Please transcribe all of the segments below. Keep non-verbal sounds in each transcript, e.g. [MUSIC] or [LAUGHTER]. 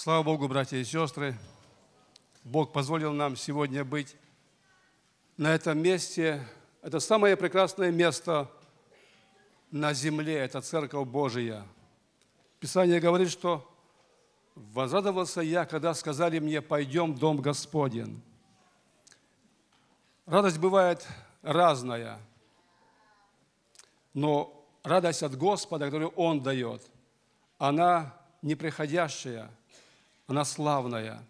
Слава Богу, братья и сестры, Бог позволил нам сегодня быть на этом месте. Это самое прекрасное место на земле, это Церковь Божия. Писание говорит, что «возрадовался я, когда сказали мне, пойдем в Дом Господен». Радость бывает разная, но радость от Господа, которую Он дает, она неприходящая – она славная.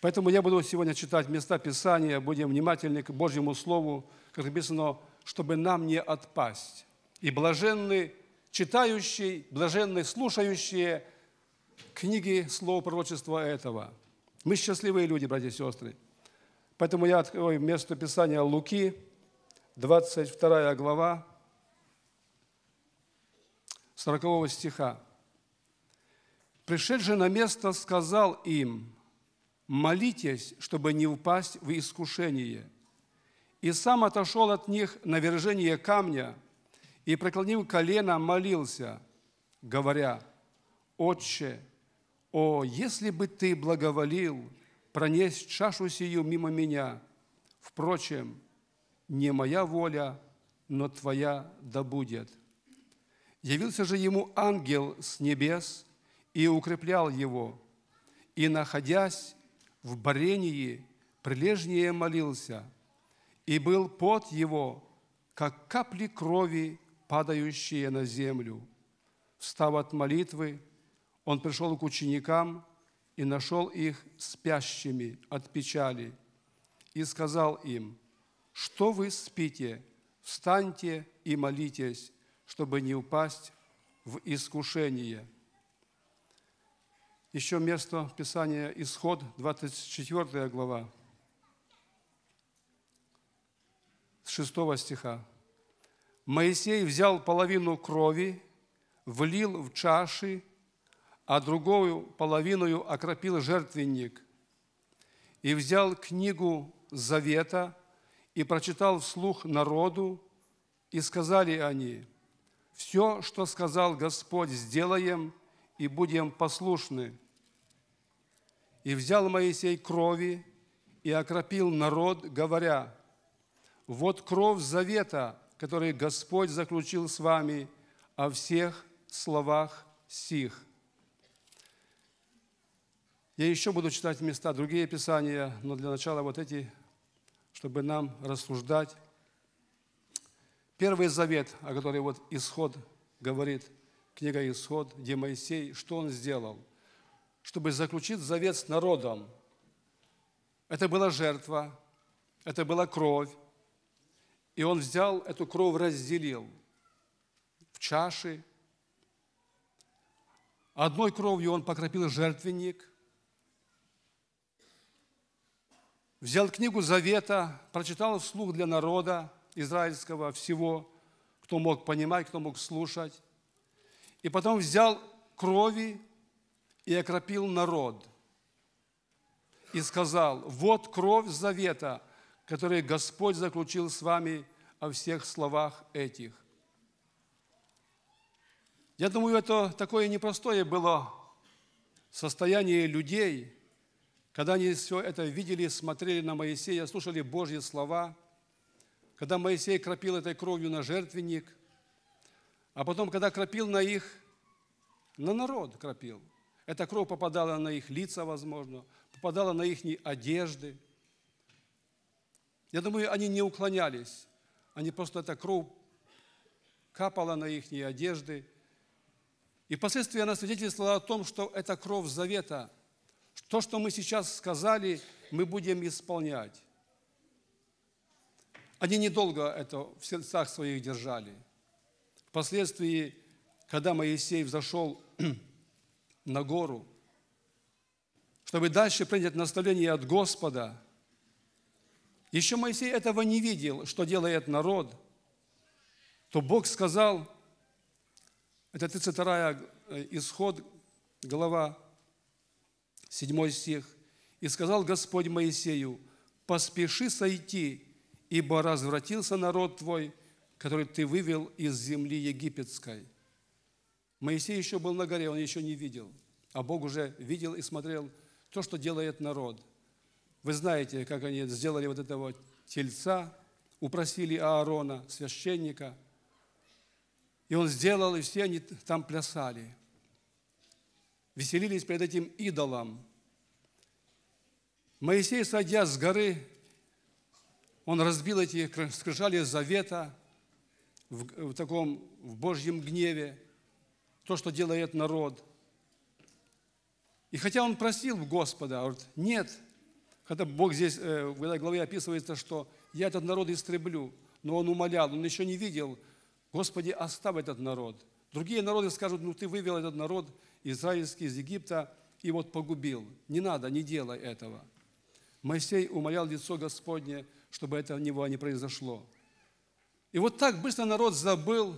Поэтому я буду сегодня читать места Писания, будем внимательны к Божьему Слову, как написано, чтобы нам не отпасть. И блаженный читающий, блаженный слушающие книги Слова пророчества этого. Мы счастливые люди, братья и сестры. Поэтому я открою место Писания Луки, 22 глава, 40 стиха. Пришедший на место сказал им, молитесь, чтобы не упасть в искушение. И сам отошел от них на вережение камня и, преклонив колено, молился, говоря, «Отче, о, если бы ты благоволил пронесть чашу сию мимо меня, впрочем, не моя воля, но твоя да будет». Явился же ему ангел с небес – и укреплял его. И, находясь в борении, прилежнее молился, и был пот его, как капли крови, падающие на землю. Встав от молитвы, он пришел к ученикам и нашел их спящими от печали и сказал им, «Что вы спите? Встаньте и молитесь, чтобы не упасть в искушение». Еще место Писания Исход, 24 глава, с 6 стиха. Моисей взял половину крови, влил в чаши, а другую половину окропил жертвенник. И взял книгу Завета и прочитал вслух народу, и сказали они, «Все, что сказал Господь, сделаем, и будем послушны. И взял Моисей крови и окропил народ, говоря, «Вот кровь завета, который Господь заключил с вами о всех словах сих». Я еще буду читать места, другие писания, но для начала вот эти, чтобы нам рассуждать. Первый завет, о котором вот исход говорит – книга Исход, где Моисей, что он сделал? Чтобы заключить завет с народом. Это была жертва, это была кровь. И он взял эту кровь, разделил в чаши. Одной кровью он покропил жертвенник, взял книгу Завета, прочитал вслух для народа израильского всего, кто мог понимать, кто мог слушать. И потом взял крови и окропил народ. И сказал, вот кровь завета, который Господь заключил с вами о всех словах этих. Я думаю, это такое непростое было состояние людей, когда они все это видели, смотрели на Моисея, слушали Божьи слова, когда Моисей кропил этой кровью на жертвенник – а потом, когда крапил на их, на народ крапил, эта кровь попадала на их лица, возможно, попадала на их одежды. Я думаю, они не уклонялись. Они просто эта кровь капала на их одежды. И впоследствии она свидетельствовала о том, что это кровь завета. То, что мы сейчас сказали, мы будем исполнять. Они недолго это в сердцах своих держали – Впоследствии, когда Моисей взошел [CLEARS THROAT] на гору, чтобы дальше принять наставление от Господа, еще Моисей этого не видел, что делает народ, то Бог сказал, это 32 э, исход, глава, 7 стих, «И сказал Господь Моисею, поспеши сойти, ибо развратился народ твой, который ты вывел из земли египетской. Моисей еще был на горе, он еще не видел, а Бог уже видел и смотрел то, что делает народ. Вы знаете, как они сделали вот этого тельца, упросили Аарона, священника, и он сделал, и все они там плясали, веселились перед этим идолом. Моисей, садясь с горы, он разбил эти скрижали завета, в, в таком, в Божьем гневе, то, что делает народ. И хотя он просил Господа, говорит, а нет, когда Бог здесь э, в этой главе описывается, что я этот народ истреблю, но он умолял, он еще не видел, Господи, оставь этот народ. Другие народы скажут, ну ты вывел этот народ израильский из Египта и вот погубил. Не надо, не делай этого. Моисей умолял лицо Господне, чтобы этого него не произошло. И вот так быстро народ забыл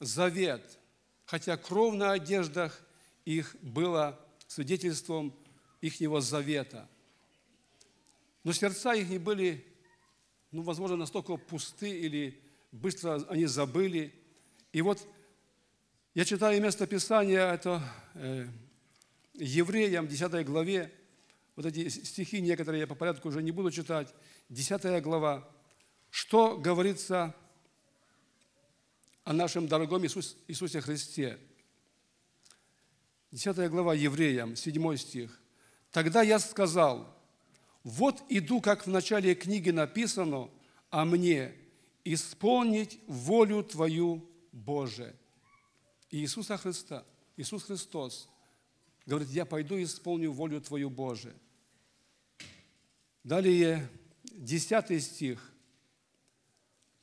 завет, хотя кровь на одеждах их было свидетельством ихнего завета. Но сердца их не были, ну, возможно, настолько пусты или быстро они забыли. И вот я читаю место Писания, это э, Евреям, 10 главе, вот эти стихи некоторые я по порядку уже не буду читать, 10 глава, что говорится о нашем дорогом Иисус, Иисусе Христе. 10 глава Евреям, 7 стих. «Тогда я сказал, вот иду, как в начале книги написано, о а мне исполнить волю Твою, Боже». И Иисуса Христа, Иисус Христос говорит, я пойду и исполню волю Твою, Боже. Далее, 10 стих.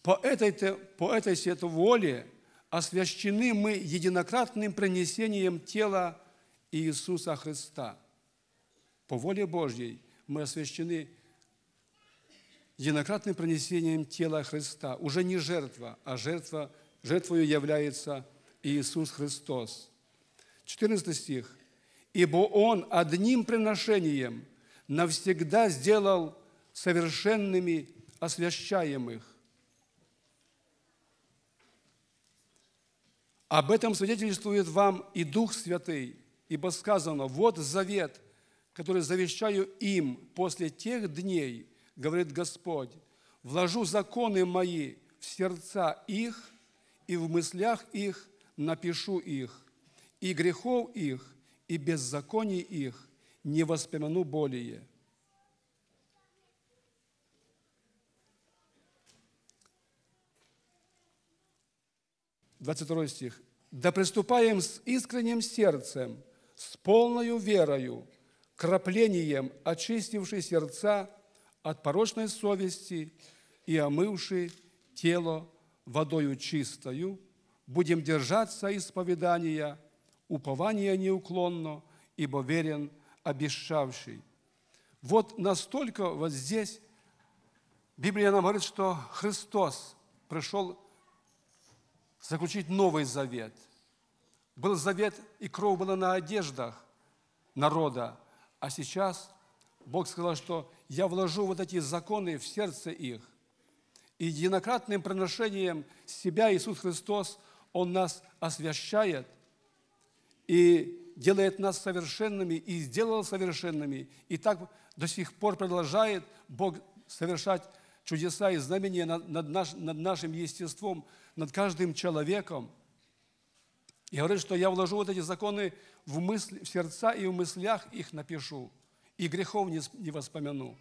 По этой, по этой воле освящены мы единократным принесением тела Иисуса Христа. По воле Божьей мы освящены единократным принесением тела Христа. Уже не жертва, а жертва, жертвою является Иисус Христос. 14 стих. «Ибо Он одним приношением навсегда сделал совершенными освящаемых, Об этом свидетельствует вам и Дух Святый, ибо сказано, вот завет, который завещаю им после тех дней, говорит Господь, вложу законы мои в сердца их и в мыслях их напишу их, и грехов их, и беззаконий их не воспомяну более. 22 стих. «Да приступаем с искренним сердцем, с полною верою, краплением, очистивши сердца от порочной совести и омывши тело водою чистою, будем держаться исповедания, упования неуклонно, ибо верен обещавший». Вот настолько вот здесь Библия нам говорит, что Христос пришел заключить новый завет. Был завет, и кровь была на одеждах народа. А сейчас Бог сказал, что я вложу вот эти законы в сердце их. И единократным приношением себя Иисус Христос, Он нас освящает и делает нас совершенными, и сделал совершенными. И так до сих пор продолжает Бог совершать чудеса и знамения над, наш, над нашим естеством – над каждым человеком. И говорит, что я вложу вот эти законы в, мысли, в сердца и в мыслях их напишу, и грехов не, не воспомяну.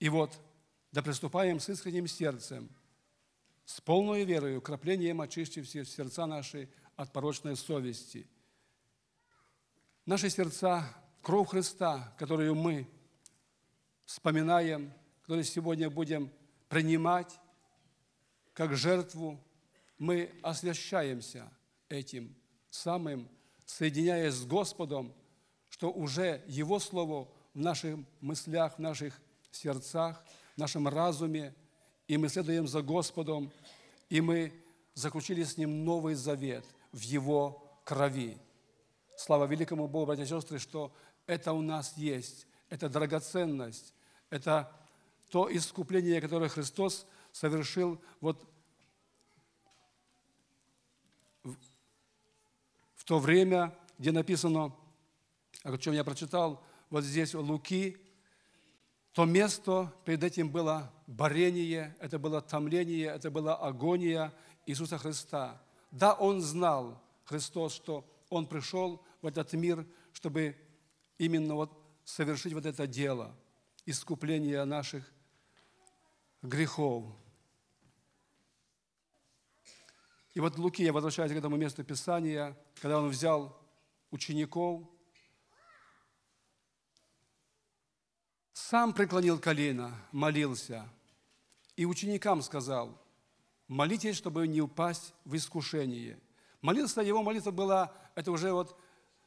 И вот, да приступаем с искренним сердцем, с полной верою, краплением очистив сердца наши от порочной совести. Наши сердца, кровь Христа, которую мы вспоминаем, которую сегодня будем принимать как жертву, мы освящаемся этим самым, соединяясь с Господом, что уже Его Слово в наших мыслях, в наших сердцах, в нашем разуме, и мы следуем за Господом, и мы заключили с Ним новый завет в Его крови. Слава великому Богу, братья и сестры, что это у нас есть, это драгоценность, это то искупление, которое Христос совершил вот в то время, где написано, о чем я прочитал, вот здесь у Луки, то место перед этим было борение, это было томление, это была агония Иисуса Христа. Да, Он знал, Христос, что Он пришел в этот мир, чтобы именно вот совершить вот это дело, искупление наших грехов. И вот Луки, я возвращаюсь к этому месту Писания, когда он взял учеников, сам преклонил колено, молился, и ученикам сказал, молитесь, чтобы не упасть в искушение. Молился, его молитва была, это уже вот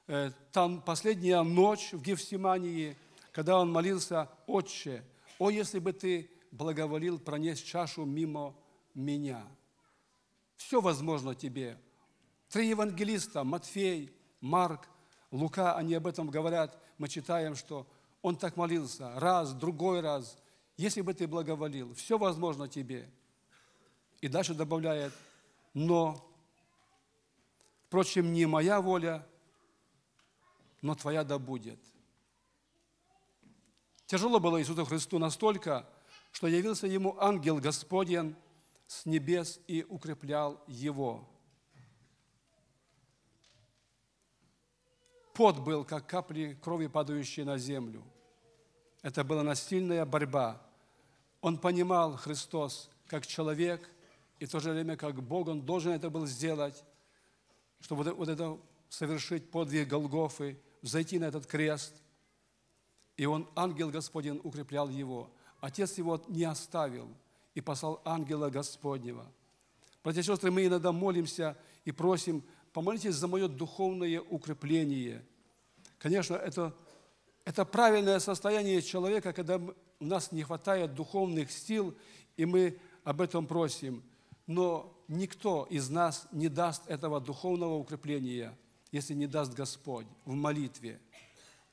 э, там последняя ночь в Гефсимании, когда он молился, «Отче, о, если бы ты благоволил пронесть чашу мимо меня. Все возможно тебе. Три евангелиста, Матфей, Марк, Лука, они об этом говорят. Мы читаем, что он так молился раз, другой раз. Если бы ты благоволил, все возможно тебе. И дальше добавляет, но, впрочем, не моя воля, но твоя да будет. Тяжело было Иисусу Христу настолько, что явился ему ангел Господен с небес и укреплял его. Пот был, как капли крови, падающие на землю. Это была насильная борьба. Он понимал Христос как человек, и в то же время как Бог, он должен это был сделать, чтобы вот это совершить подвиг Голгофы, зайти на этот крест. И он, ангел Господень, укреплял его – Отец его не оставил и послал ангела Господнего. Братья и сестры, мы иногда молимся и просим, помолитесь за мое духовное укрепление. Конечно, это, это правильное состояние человека, когда у нас не хватает духовных сил, и мы об этом просим. Но никто из нас не даст этого духовного укрепления, если не даст Господь в молитве.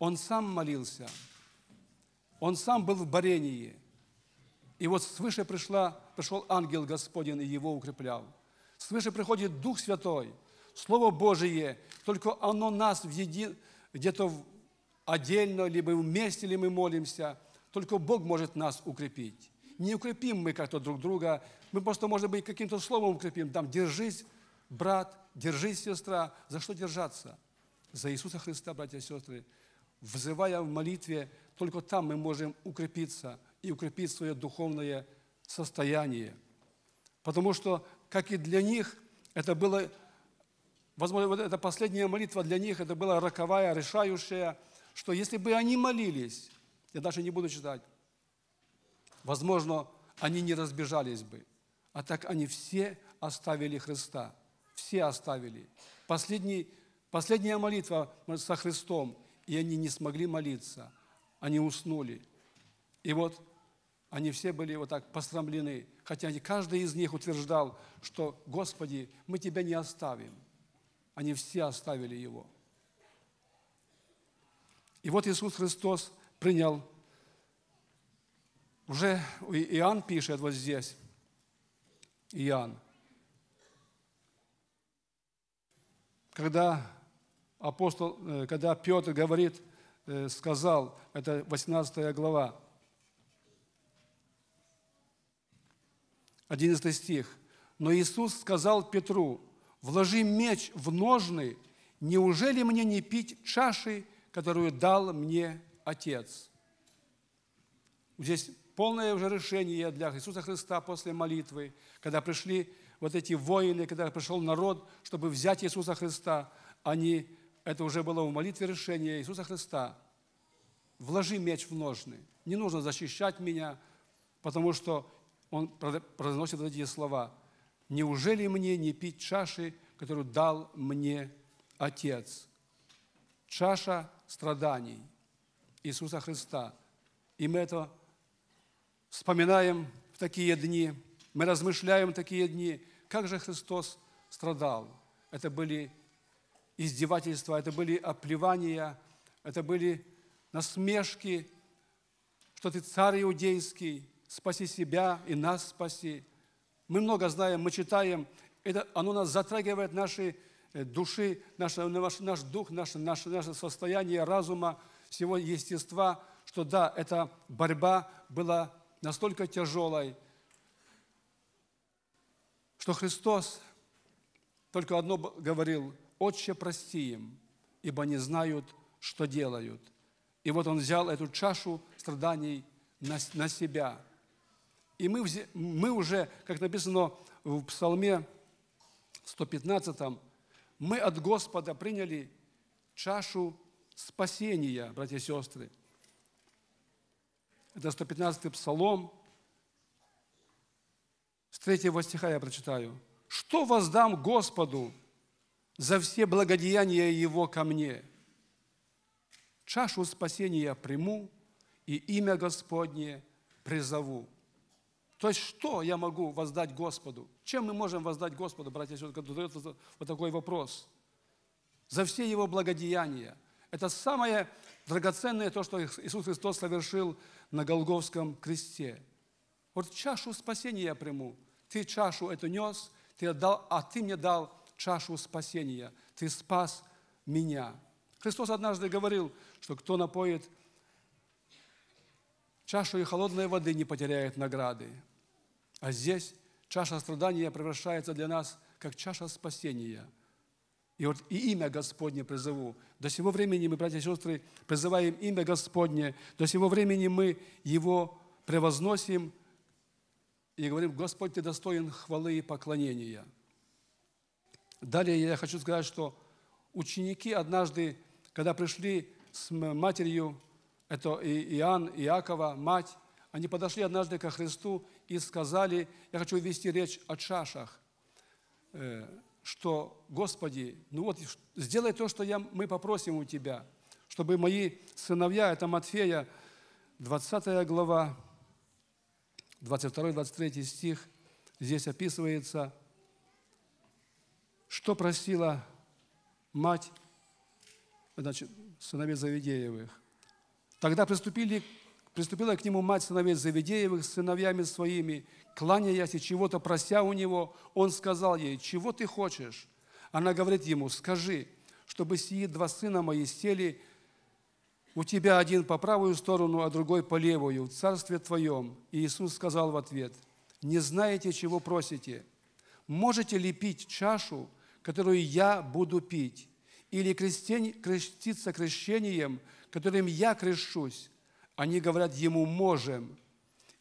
Он сам молился, он сам был в борении – и вот свыше пришла, пришел ангел Господень и его укреплял. Свыше приходит Дух Святой, Слово Божие, только оно нас еди... где-то отдельно, либо вместе ли мы молимся, только Бог может нас укрепить. Не укрепим мы как-то друг друга, мы просто, может быть, каким-то словом укрепим, там, держись, брат, держись, сестра. За что держаться? За Иисуса Христа, братья и сестры. Взывая в молитве, только там мы можем укрепиться – и укрепить свое духовное состояние. Потому что, как и для них, это было, возможно, вот эта последняя молитва для них, это была роковая, решающая, что если бы они молились, я даже не буду читать, возможно, они не разбежались бы. А так они все оставили Христа. Все оставили. Последний, последняя молитва со Христом, и они не смогли молиться. Они уснули. И вот они все были вот так посрамлены, хотя каждый из них утверждал, что «Господи, мы Тебя не оставим». Они все оставили Его. И вот Иисус Христос принял, уже Иоанн пишет вот здесь, Иоанн, когда апостол, э, когда Петр говорит, э, сказал, это 18 глава, 11 стих. Но Иисус сказал Петру, «Вложи меч в ножны, неужели мне не пить чаши, которую дал мне Отец?» Здесь полное уже решение для Иисуса Христа после молитвы, когда пришли вот эти воины, когда пришел народ, чтобы взять Иисуса Христа, они, это уже было в молитве решение Иисуса Христа. Вложи меч в ножны. Не нужно защищать меня, потому что он произносит вот эти слова. «Неужели мне не пить чаши, которую дал мне Отец?» Чаша страданий Иисуса Христа. И мы это вспоминаем в такие дни, мы размышляем в такие дни, как же Христос страдал. Это были издевательства, это были оплевания, это были насмешки, что ты царь иудейский, спаси себя и нас спаси. Мы много знаем, мы читаем, это, оно нас затрагивает наши э, души, наш, э, наш, наш дух, наше, наше, наше состояние разума, всего естества, что да, эта борьба была настолько тяжелой, что Христос только одно говорил, «Отче, прости им, ибо не знают, что делают». И вот Он взял эту чашу страданий на, на себя – и мы, мы уже, как написано в Псалме 115, мы от Господа приняли чашу спасения, братья и сестры. Это 115 Псалом. С 3 стиха я прочитаю. «Что воздам Господу за все благодеяния Его ко мне? Чашу спасения приму и имя Господне призову». То есть что я могу воздать Господу? Чем мы можем воздать Господу, братья и сестры, когда задают вот такой вопрос? За все его благодеяния. Это самое драгоценное то, что Иисус Христос совершил на Голговском кресте. Вот чашу спасения я приму. Ты чашу эту нес, ты отдал, а ты мне дал чашу спасения. Ты спас меня. Христос однажды говорил, что кто напоит чашу и холодной воды, не потеряет награды. А здесь чаша страдания превращается для нас как чаша спасения. И вот и имя Господне призову. До сего времени мы, братья и сестры, призываем имя Господне. До сего времени мы Его превозносим и говорим, Господь, Ты достоин хвалы и поклонения. Далее я хочу сказать, что ученики однажды, когда пришли с матерью, это Иоанн, Иакова, мать, они подошли однажды ко Христу и сказали, я хочу вести речь о чашах, э, что, Господи, ну вот сделай то, что я, мы попросим у Тебя, чтобы мои сыновья, это Матфея, 20 глава, 22-23 стих, здесь описывается, что просила мать значит, сыновей Завидеевых. Тогда приступили Приступила к нему мать сыновей Завидеевых с сыновьями своими, кланяясь и чего-то прося у него, он сказал ей, «Чего ты хочешь?» Она говорит ему, «Скажи, чтобы сии два сына мои сели у тебя один по правую сторону, а другой по левую, в царстве твоем». И Иисус сказал в ответ, «Не знаете, чего просите? Можете ли пить чашу, которую я буду пить, или крестень, креститься крещением, которым я крещусь?» Они говорят ему «можем».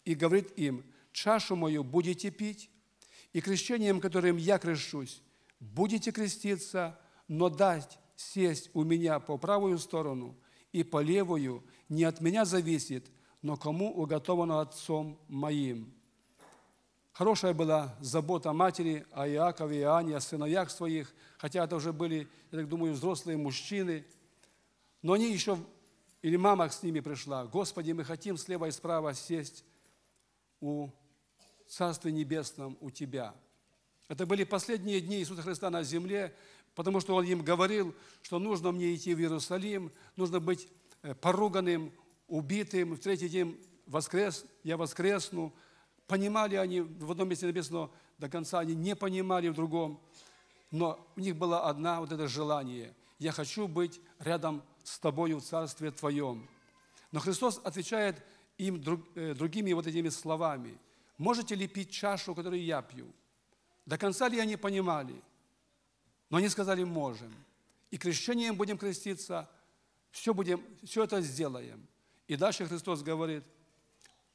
И говорит им «чашу мою будете пить, и крещением, которым я крещусь, будете креститься, но дать сесть у меня по правую сторону и по левую не от меня зависит, но кому уготовано отцом моим». Хорошая была забота матери о Иакове и Иоанне, о сыновьях своих, хотя это уже были, я так думаю, взрослые мужчины. Но они еще или мама с ними пришла. Господи, мы хотим слева и справа сесть у Царства Небесном у Тебя. Это были последние дни Иисуса Христа на земле, потому что Он им говорил, что нужно мне идти в Иерусалим, нужно быть э, поруганным, убитым, в третий день воскрес, я воскресну. Понимали они, в одном месте написано, до конца они не понимали в другом, но у них было одна вот это желание. Я хочу быть рядом с тобою в Царстве Твоем. Но Христос отвечает им друг, э, другими вот этими словами. Можете ли пить чашу, которую я пью? До конца ли они понимали? Но они сказали, можем. И крещением будем креститься, все, будем, все это сделаем. И дальше Христос говорит,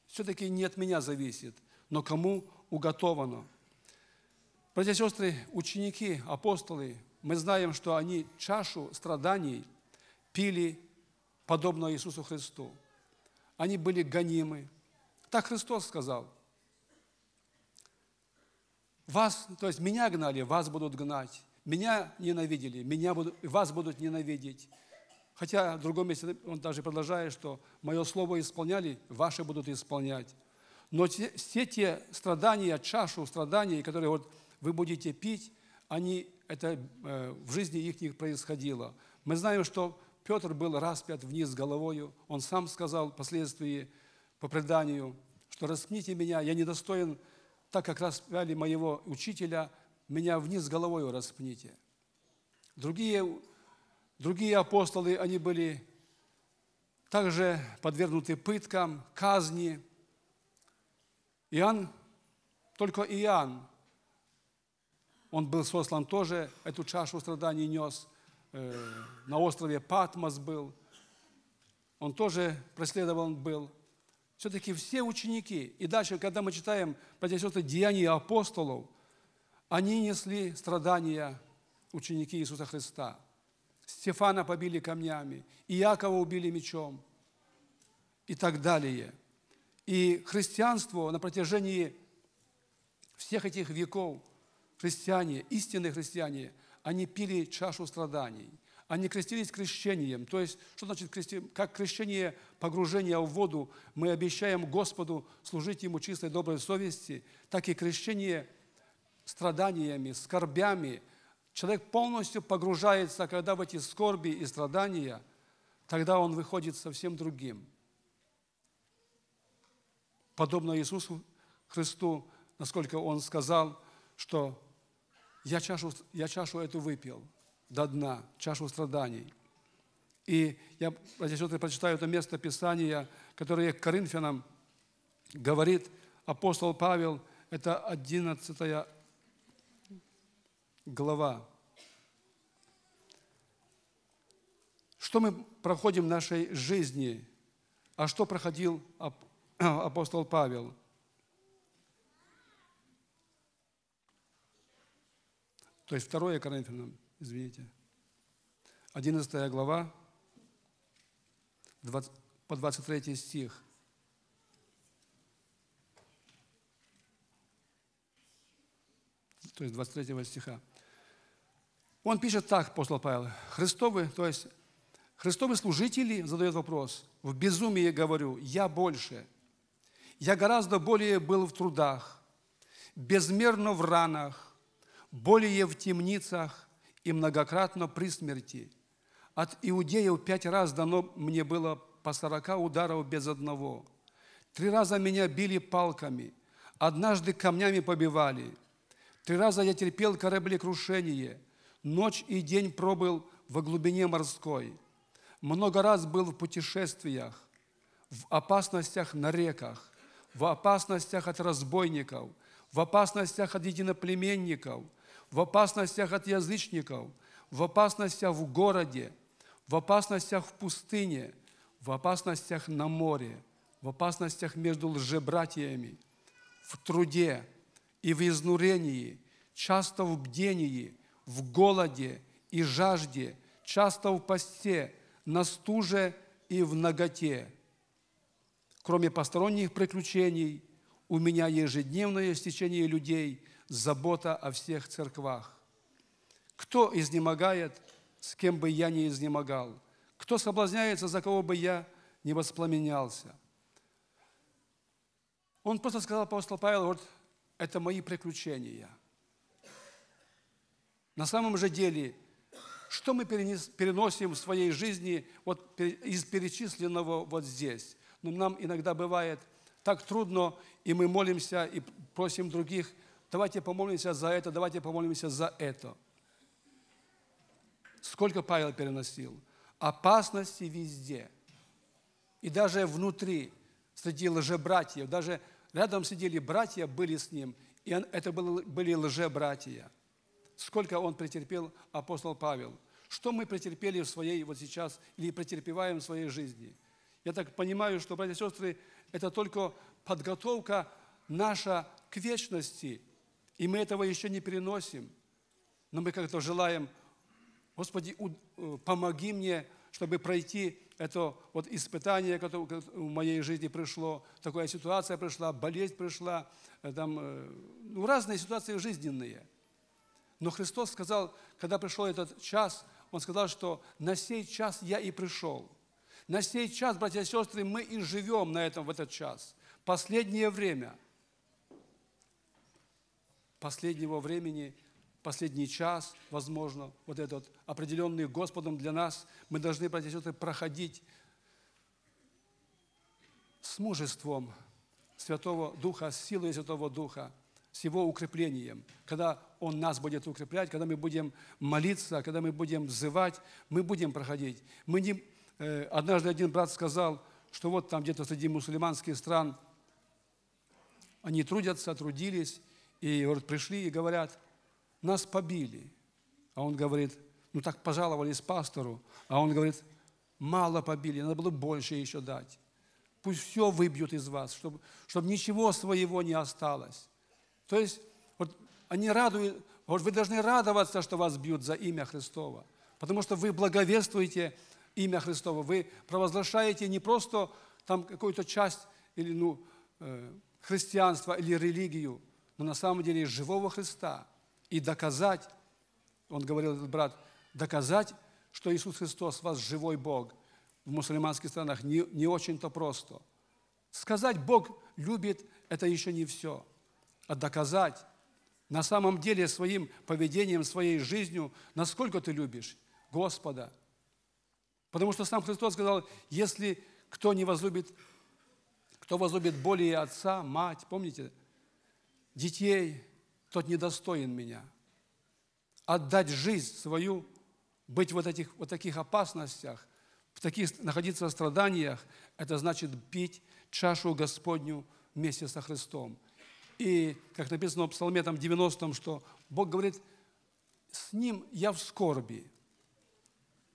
все-таки не от меня зависит, но кому уготовано. Братья и сестры, ученики, апостолы, мы знаем, что они чашу страданий – пили, подобно Иисусу Христу. Они были гонимы. Так Христос сказал. Вас, то есть меня гнали, вас будут гнать. Меня ненавидели, меня будут, вас будут ненавидеть. Хотя в другом месте он даже продолжает, что «Мое слово исполняли, ваши будут исполнять». Но те, все те страдания, чашу страданий, которые вот вы будете пить, они, это э, в жизни их не происходило. Мы знаем, что Петр был распят вниз головою. Он сам сказал впоследствии по преданию, что «распните меня, я недостоин, так как распяли моего учителя, меня вниз головою распните». Другие, другие апостолы, они были также подвергнуты пыткам, казни. Иоанн, только Иоанн, он был сослан тоже, эту чашу страданий нес – Э, на острове Патмос был, он тоже преследован был. Все-таки все ученики, и дальше, когда мы читаем, братья и сестры, деяния апостолов, они несли страдания ученики Иисуса Христа. Стефана побили камнями, Иакова убили мечом и так далее. И христианство на протяжении всех этих веков, христиане, истинные христиане – они пили чашу страданий, они крестились крещением. То есть, что значит крести? Как крещение погружения в воду мы обещаем Господу служить Ему чистой доброй совести, так и крещение страданиями, скорбями. Человек полностью погружается, когда в эти скорби и страдания, тогда он выходит совсем другим. Подобно Иисусу Христу, насколько Он сказал, что я чашу, я чашу эту выпил до дна, чашу страданий. И я, братья сестры, прочитаю это место Писания, которое к Коринфянам говорит апостол Павел, это 11 глава. Что мы проходим в нашей жизни, а что проходил [CLEARS THROAT] апостол Павел? То есть 2 Коринфянам, извините, 11 глава, 20, по 23 стих. То есть 23 стиха. Он пишет так, послал Павел, Христовы, то есть Христовы служители задают вопрос, в безумии говорю, я больше, я гораздо более был в трудах, безмерно в ранах, более в темницах и многократно при смерти. От иудеев пять раз дано мне было по сорока ударов без одного. Три раза меня били палками, однажды камнями побивали. Три раза я терпел кораблекрушение, ночь и день пробыл во глубине морской. Много раз был в путешествиях, в опасностях на реках, в опасностях от разбойников, в опасностях от единоплеменников – в опасностях от язычников, в опасностях в городе, в опасностях в пустыне, в опасностях на море, в опасностях между лжебратьями, в труде и в изнурении, часто в бдении, в голоде и жажде, часто в посте, на стуже и в ноготе. Кроме посторонних приключений, у меня ежедневное стечение людей – забота о всех церквах. Кто изнемогает, с кем бы я не изнемогал? Кто соблазняется, за кого бы я не воспламенялся? Он просто сказал апостол Павел, вот это мои приключения. На самом же деле, что мы переносим в своей жизни вот из перечисленного вот здесь? Но ну, нам иногда бывает так трудно, и мы молимся и просим других – Давайте помолимся за это, давайте помолимся за это. Сколько Павел переносил? Опасности везде. И даже внутри среди лжебратьев. Даже рядом сидели братья, были с ним, и это были лжебратья. Сколько он претерпел, апостол Павел. Что мы претерпели в своей вот сейчас или претерпеваем в своей жизни? Я так понимаю, что, братья и сестры, это только подготовка наша к вечности – и мы этого еще не переносим. Но мы как-то желаем, Господи, э, помоги мне, чтобы пройти это вот испытание, которое в моей жизни пришло, такая ситуация пришла, болезнь пришла, э, там, э, ну, разные ситуации жизненные. Но Христос сказал, когда пришел этот час, Он сказал, что на сей час я и пришел. На сей час, братья и сестры, мы и живем на этом в этот час. Последнее время – последнего времени, последний час, возможно, вот этот определенный Господом для нас, мы должны, братья проходить с мужеством Святого Духа, с силой Святого Духа, с Его укреплением. Когда Он нас будет укреплять, когда мы будем молиться, когда мы будем взывать, мы будем проходить. Мы не... Э, однажды один брат сказал, что вот там где-то среди мусульманских стран они трудятся, трудились, и вот пришли и говорят, нас побили. А он говорит, ну так пожаловались пастору. А он говорит, мало побили, надо было больше еще дать. Пусть все выбьют из вас, чтобы, чтобы ничего своего не осталось. То есть вот они радуют, вот вы должны радоваться, что вас бьют за имя Христова, потому что вы благовествуете имя Христова, вы провозглашаете не просто там какую-то часть или ну, э, христианство или религию, но на самом деле из живого Христа. И доказать, он говорил этот брат, доказать, что Иисус Христос, вас живой Бог, в мусульманских странах не, не очень-то просто. Сказать Бог любит, это еще не все. А доказать на самом деле своим поведением, своей жизнью, насколько ты любишь Господа. Потому что сам Христос сказал, если кто не возлюбит, кто возлюбит более отца, мать, помните, детей, тот недостоин меня. Отдать жизнь свою, быть вот, этих, вот таких опасностях, в таких, находиться в страданиях, это значит пить чашу Господню вместе со Христом. И, как написано в Псалме там 90 что Бог говорит, с Ним я в скорби.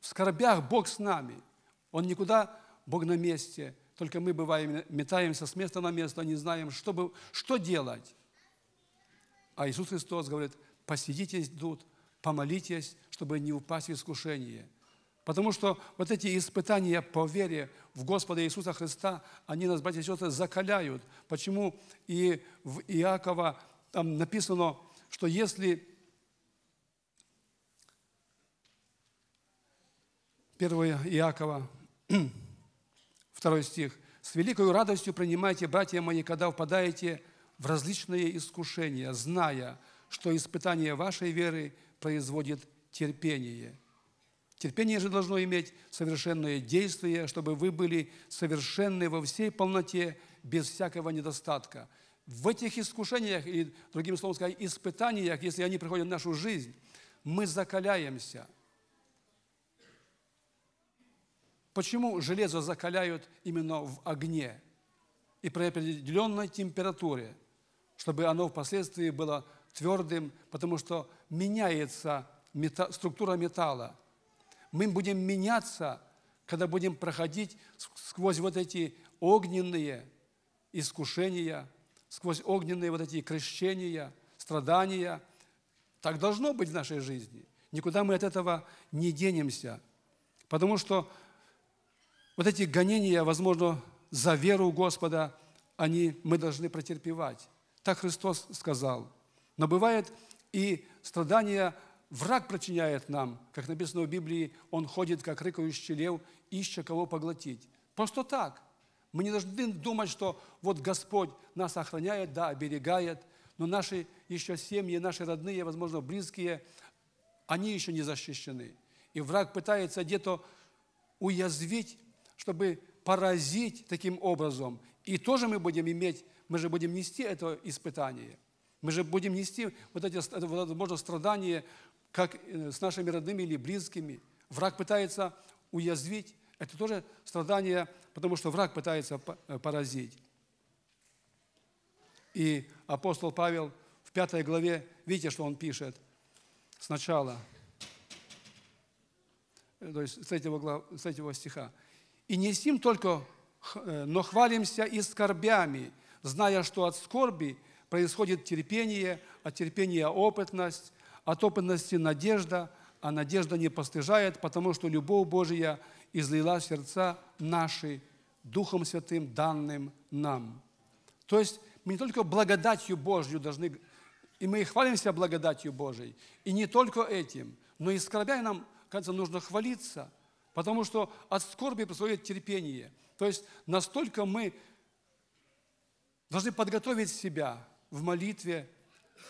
В скорбях Бог с нами. Он никуда, Бог на месте. Только мы бываем, метаемся с места на место, не знаем, чтобы что делать. А Иисус Христос говорит, посидитесь, тут, помолитесь, чтобы не упасть в искушение. Потому что вот эти испытания по вере в Господа Иисуса Христа, они нас, братья и сестры, закаляют. Почему и в Иакова там написано, что если... Первое Иакова, [CLEARS THROAT] второй стих. «С великой радостью принимайте, братья мои, когда впадаете в различные искушения, зная, что испытание вашей веры производит терпение. Терпение же должно иметь совершенное действие, чтобы вы были совершенны во всей полноте, без всякого недостатка. В этих искушениях, и, другим словом сказать, испытаниях, если они приходят в нашу жизнь, мы закаляемся. Почему железо закаляют именно в огне и при определенной температуре – чтобы оно впоследствии было твердым, потому что меняется мета, структура металла. Мы будем меняться, когда будем проходить сквозь вот эти огненные искушения, сквозь огненные вот эти крещения, страдания. Так должно быть в нашей жизни. Никуда мы от этого не денемся. Потому что вот эти гонения, возможно, за веру Господа, они мы должны претерпевать. Так Христос сказал. Но бывает и страдания враг причиняет нам. Как написано в Библии, он ходит, как рыкающий лев, ища кого поглотить. Просто так. Мы не должны думать, что вот Господь нас охраняет, да, оберегает, но наши еще семьи, наши родные, возможно, близкие, они еще не защищены. И враг пытается где-то уязвить, чтобы поразить таким образом. И тоже мы будем иметь мы же будем нести это испытание. Мы же будем нести вот эти, возможно, страдания, как э, с нашими родными или близкими. Враг пытается уязвить. Это тоже страдание, потому что враг пытается э, поразить. И апостол Павел в пятой главе, видите, что он пишет сначала, э, то есть с этого, глав, с этого стиха. «И не сим только, но хвалимся и скорбями, зная, что от скорби происходит терпение, от а терпения опытность, от опытности надежда, а надежда не постыжает, потому что любовь Божия излила сердца наши Духом Святым, данным нам. То есть мы не только благодатью Божью должны, и мы хвалимся благодатью Божией, и не только этим, но и скорбя нам, кажется, нужно хвалиться, потому что от скорби происходит терпение. То есть настолько мы должны подготовить себя в молитве,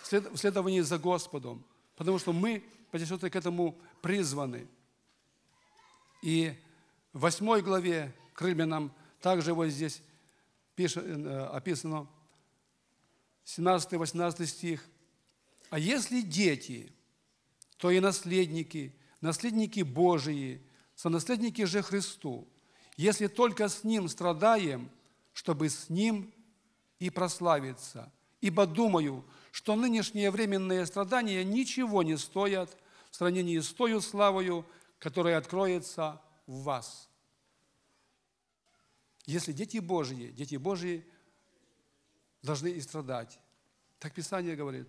в следовании за Господом, потому что мы путешествуя к этому призваны. И в 8 главе к Римлянам также вот здесь пишет, э, описано 17-18 стих. «А если дети, то и наследники, наследники Божии, сонаследники же Христу, если только с Ним страдаем, чтобы с Ним и прославиться, Ибо думаю, что нынешние временные страдания ничего не стоят в сравнении с той славою, которая откроется в вас. Если дети Божьи, дети Божьи должны и страдать. Так Писание говорит.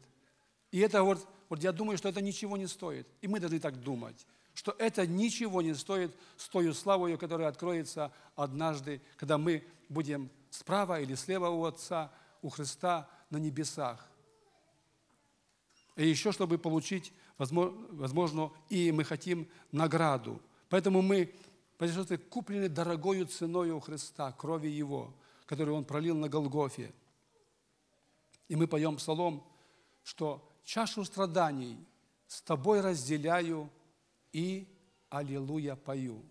И это вот, вот я думаю, что это ничего не стоит. И мы должны так думать, что это ничего не стоит с той славою, которая откроется однажды, когда мы будем справа или слева у Отца, у Христа на небесах. И еще, чтобы получить, возможно, и мы хотим награду. Поэтому мы, путешествие куплены дорогою ценой у Христа, крови Его, которую Он пролил на Голгофе. И мы поем псалом, что чашу страданий с тобой разделяю и аллилуйя пою.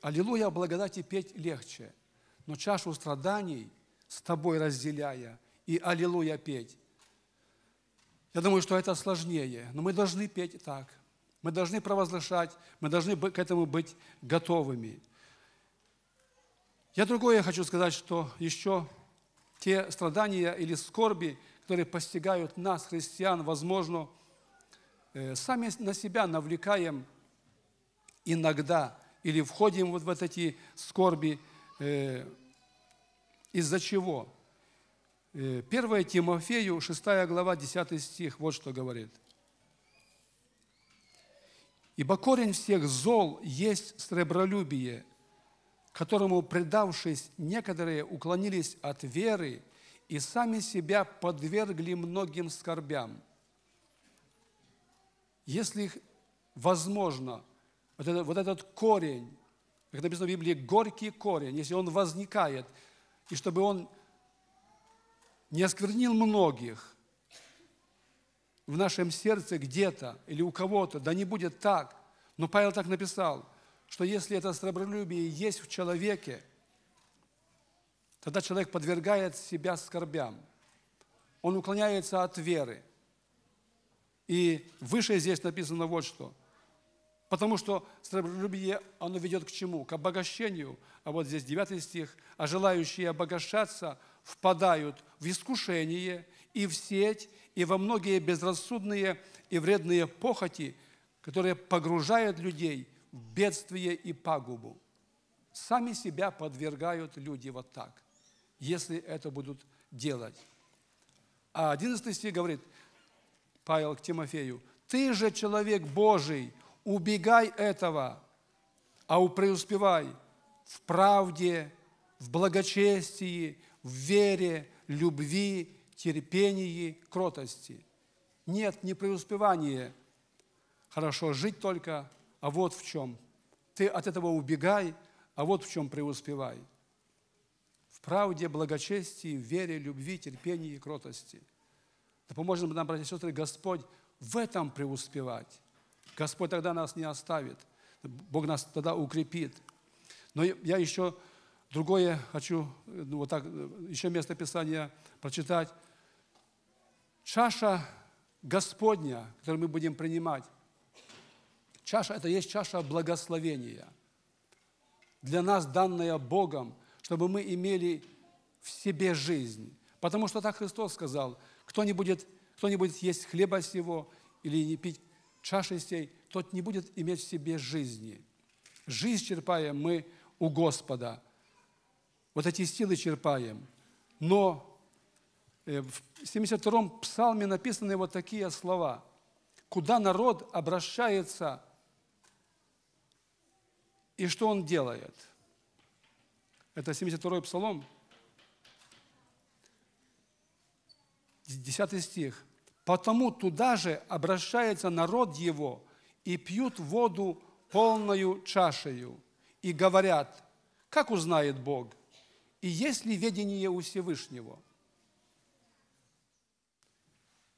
Аллилуйя благодати петь легче – но чашу страданий с тобой разделяя и аллилуйя петь. Я думаю, что это сложнее, но мы должны петь так. Мы должны провозглашать, мы должны к этому быть готовыми. Я другое хочу сказать, что еще те страдания или скорби, которые постигают нас, христиан, возможно, э, сами на себя навлекаем иногда или входим вот в эти скорби, э, из-за чего? 1 э, Тимофею, 6 глава, 10 стих, вот что говорит. «Ибо корень всех зол есть сребролюбие, которому, предавшись, некоторые уклонились от веры и сами себя подвергли многим скорбям. Если их возможно, вот, это, вот этот корень, как написано в Библии, горький корень, если он возникает – и чтобы он не осквернил многих в нашем сердце где-то или у кого-то, да не будет так. Но Павел так написал, что если это сребролюбие есть в человеке, тогда человек подвергает себя скорбям. Он уклоняется от веры. И выше здесь написано вот что. Потому что сребролюбие, оно ведет к чему? К обогащению. А вот здесь 9 стих. «А желающие обогащаться впадают в искушение и в сеть, и во многие безрассудные и вредные похоти, которые погружают людей в бедствие и пагубу». Сами себя подвергают люди вот так, если это будут делать. А 11 стих говорит, Павел к Тимофею, «Ты же человек Божий, убегай этого, а преуспевай в правде, в благочестии, в вере, любви, терпении, кротости. Нет, не преуспевание. Хорошо жить только, а вот в чем. Ты от этого убегай, а вот в чем преуспевай. В правде, благочестии, вере, любви, терпении и кротости. Да поможет нам, братья и сестры, Господь в этом преуспевать. Господь тогда нас не оставит. Бог нас тогда укрепит. Но я еще другое хочу, ну, вот так, еще место Писания прочитать. Чаша Господня, которую мы будем принимать, чаша – это есть чаша благословения, для нас данная Богом, чтобы мы имели в себе жизнь. Потому что так Христос сказал, кто не будет, кто не будет есть хлеба сего или не пить чаши сей, тот не будет иметь в себе жизни. Жизнь черпаем мы у Господа. Вот эти силы черпаем. Но э, в 72-м псалме написаны вот такие слова. Куда народ обращается и что он делает? Это 72-й псалом, 10 стих. Потому туда же обращается народ его и пьют воду полную чашею и говорят, как узнает Бог, и есть ли ведение у Всевышнего?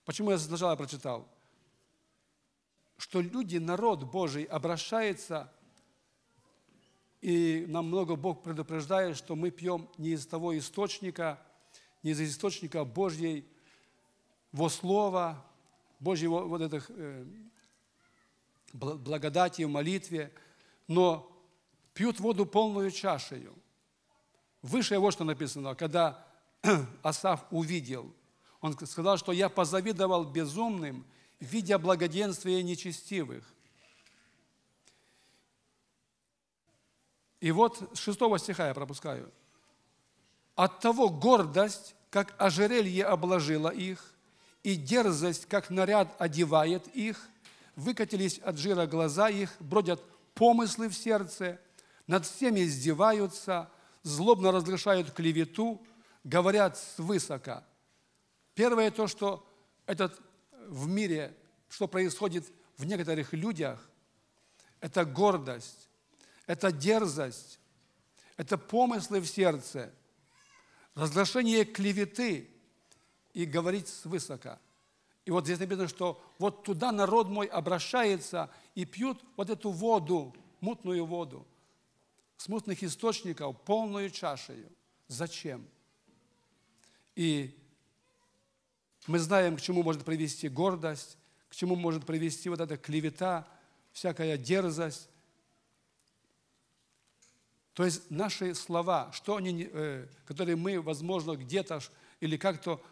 Почему я сначала прочитал? Что люди, народ Божий обращается, и нам много Бог предупреждает, что мы пьем не из того источника, не из источника Божьей во Слово, Божьего вот этих э, благодати в молитве, но пьют воду полную чашею. Выше вот что написано, когда [CLEARS THROAT] Асав увидел, он сказал, что я позавидовал безумным, видя благоденствие нечестивых. И вот с 6 стиха я пропускаю. От того гордость, как ожерелье обложила их, и дерзость, как наряд, одевает их, выкатились от жира глаза их, бродят помыслы в сердце, над всеми издеваются, злобно разрешают клевету, говорят свысока. Первое то, что этот в мире, что происходит в некоторых людях, это гордость, это дерзость, это помыслы в сердце, разглашение клеветы, и говорить свысока. И вот здесь написано, что вот туда народ мой обращается и пьют вот эту воду, мутную воду, с мутных источников, полную чашею. Зачем? И мы знаем, к чему может привести гордость, к чему может привести вот эта клевета, всякая дерзость. То есть наши слова, что они, э, которые мы, возможно, где-то или как-то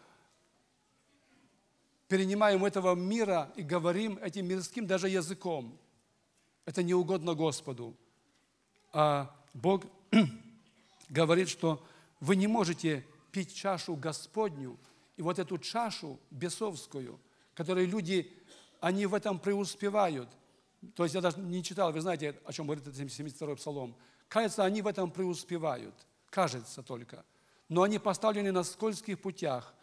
перенимаем этого мира и говорим этим мирским даже языком. Это не угодно Господу. А Бог [CLEARS THROAT] говорит, что вы не можете пить чашу Господню, и вот эту чашу бесовскую, которой люди, они в этом преуспевают. То есть я даже не читал, вы знаете, о чем говорит 72-й Псалом. Кажется, они в этом преуспевают. Кажется только. Но они поставлены на скользких путях.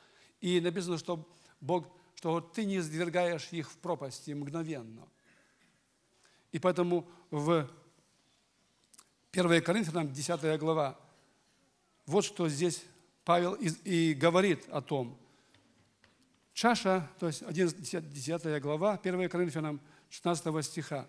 И написано, что Бог что ты не сдвергаешь их в пропасти мгновенно. И поэтому в 1 Коринфянам 10 глава, вот что здесь Павел и, говорит о том. Чаша, то есть 11, 10 глава, 1 Коринфянам 16 стиха.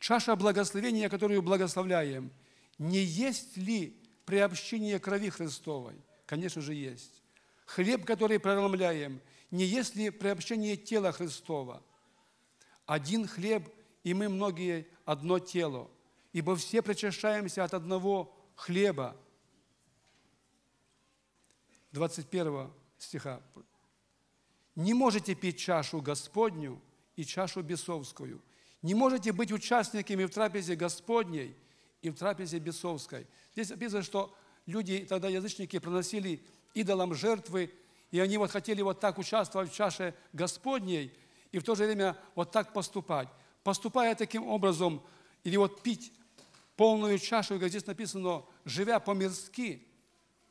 Чаша благословения, которую благословляем, не есть ли приобщение крови Христовой? Конечно же, есть. Хлеб, который преломляем, не если приобщение тела Христова? Один хлеб, и мы многие одно тело, ибо все причащаемся от одного хлеба. 21 стиха. Не можете пить чашу Господню и чашу бесовскую. Не можете быть участниками в трапезе Господней и в трапезе бесовской. Здесь описано, что люди, тогда язычники, приносили идолам жертвы и они вот хотели вот так участвовать в чаше Господней и в то же время вот так поступать. Поступая таким образом, или вот пить полную чашу, как здесь написано, живя по-мирски,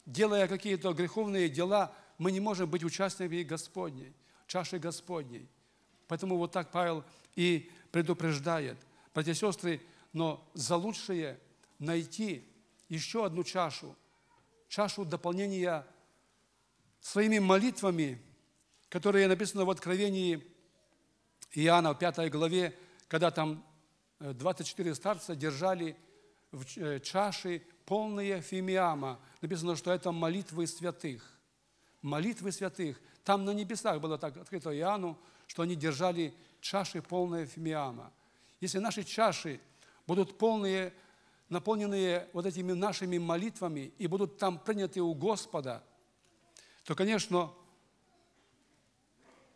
делая какие-то греховные дела, мы не можем быть участниками Господней, чаши Господней. Поэтому вот так Павел и предупреждает. Братья и сестры, но за лучшее найти еще одну чашу, чашу дополнения своими молитвами, которые написаны в Откровении Иоанна в 5 главе, когда там 24 э, старца держали в э, чаши полные фимиама. Написано, что это молитвы святых. Молитвы святых. Там на небесах было так открыто Иоанну, что они держали чаши полные фимиама. Если наши чаши будут полные, наполненные вот этими нашими молитвами и будут там приняты у Господа – то, конечно,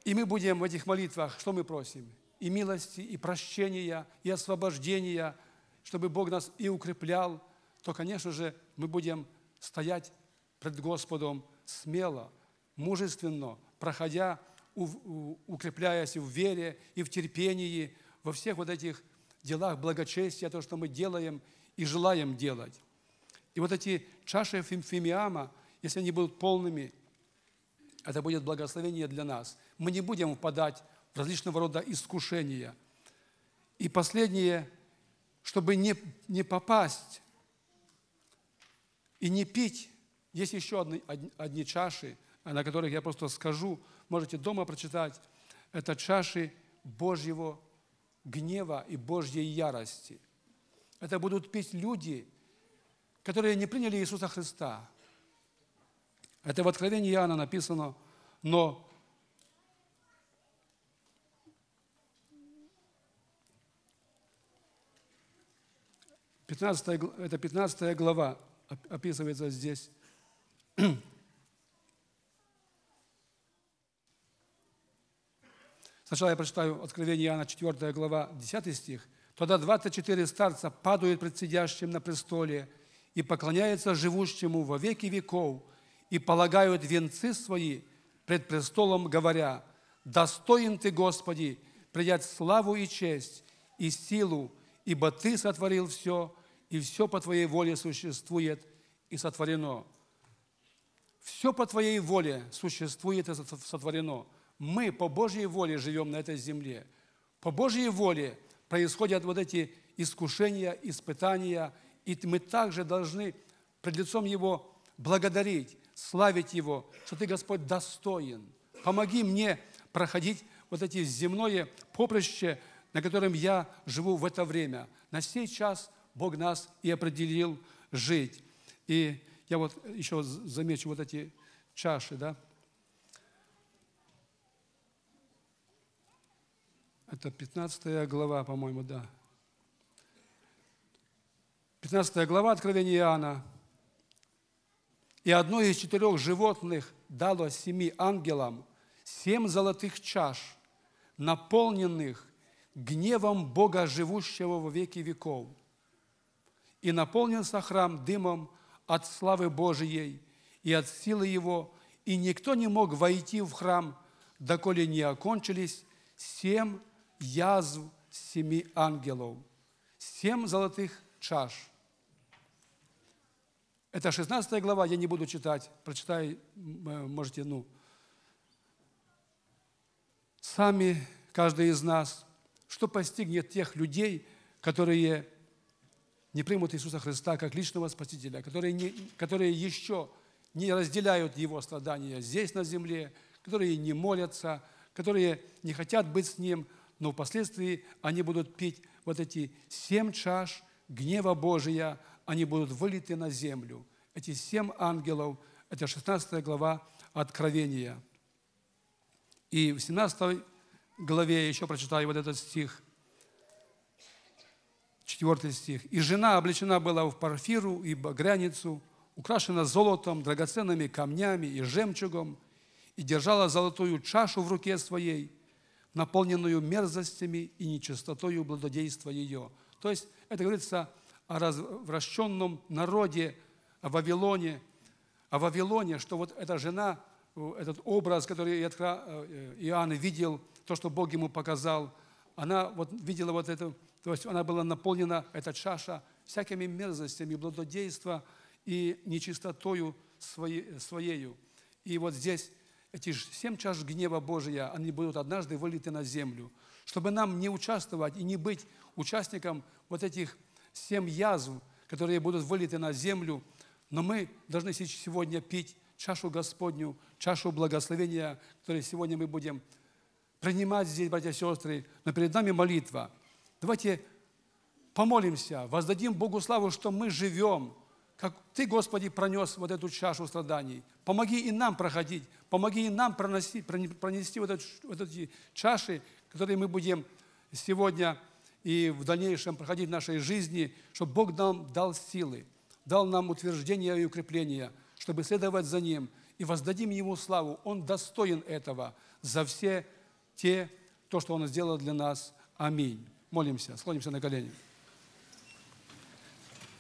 и мы будем в этих молитвах, что мы просим? И милости, и прощения, и освобождения, чтобы Бог нас и укреплял, то, конечно же, мы будем стоять пред Господом смело, мужественно, проходя, укрепляясь в вере, и в терпении, во всех вот этих делах благочестия, то, что мы делаем и желаем делать. И вот эти чаши фимфимиама, если они будут полными – это будет благословение для нас. Мы не будем впадать в различного рода искушения. И последнее, чтобы не, не попасть и не пить, есть еще одни, одни чаши, на которых я просто скажу, можете дома прочитать, это чаши Божьего гнева и Божьей ярости. Это будут пить люди, которые не приняли Иисуса Христа – это в Откровении Иоанна написано, но Пятнадцатая это 15 глава описывается здесь. [CLEARS THROAT] Сначала я прочитаю Откровение Иоанна 4 глава 10 стих. Тогда 24 старца падают пред сидящим на престоле и поклоняются живущему во веки веков – и полагают венцы свои пред престолом, говоря, «Достоин Ты, Господи, принять славу и честь, и силу, ибо Ты сотворил все, и все по Твоей воле существует и сотворено». Все по Твоей воле существует и сотворено. Мы по Божьей воле живем на этой земле. По Божьей воле происходят вот эти искушения, испытания, и мы также должны пред лицом Его благодарить, славить Его, что Ты, Господь, достоин. Помоги мне проходить вот эти земное поприще, на котором я живу в это время. На сей час Бог нас и определил жить. И я вот еще замечу вот эти чаши, да? Это 15 глава, по-моему, да. 15 глава Откровения Иоанна, и одно из четырех животных дало семи ангелам семь золотых чаш, наполненных гневом Бога, живущего во веки веков. И наполнился храм дымом от славы Божией и от силы Его, и никто не мог войти в храм, доколе не окончились семь язв семи ангелов, семь золотых чаш – это 16 глава, я не буду читать, прочитай, э, можете, ну. Сами, каждый из нас, что постигнет тех людей, которые не примут Иисуса Христа как личного Спасителя, которые, не, которые еще не разделяют Его страдания здесь, на земле, которые не молятся, которые не хотят быть с Ним, но впоследствии они будут пить вот эти семь чаш гнева Божия – они будут вылиты на землю. Эти семь ангелов, это 16 глава Откровения. И в 17 главе я еще прочитаю вот этот стих, 4 стих. «И жена облечена была в парфиру и багряницу, украшена золотом, драгоценными камнями и жемчугом, и держала золотую чашу в руке своей, наполненную мерзостями и нечистотою блудодейства ее». То есть, это говорится, о развращенном народе, о Вавилоне, о Вавилоне, что вот эта жена, э, этот образ, который э, э, Иоанн видел, то, что Бог ему показал, она вот видела вот это, то есть она была наполнена, эта чаша, всякими мерзостями, блудодейства и нечистотою своей, своею. И вот здесь эти семь чаш гнева Божия, они будут однажды вылиты на землю, чтобы нам не участвовать и не быть участником вот этих семь язв, которые будут вылиты на землю. Но мы должны сегодня пить чашу Господню, чашу благословения, которую сегодня мы будем принимать здесь, братья и сестры. Но перед нами молитва. Давайте помолимся, воздадим Богу славу, что мы живем, как Ты, Господи, пронес вот эту чашу страданий. Помоги и нам проходить, помоги и нам проносить, пронести вот эти, вот эти чаши, которые мы будем сегодня и в дальнейшем проходить в нашей жизни, чтобы Бог нам дал силы, дал нам утверждение и укрепление, чтобы следовать за Ним и воздадим Ему славу. Он достоин этого за все те, то, что Он сделал для нас. Аминь. Молимся, склонимся на колени.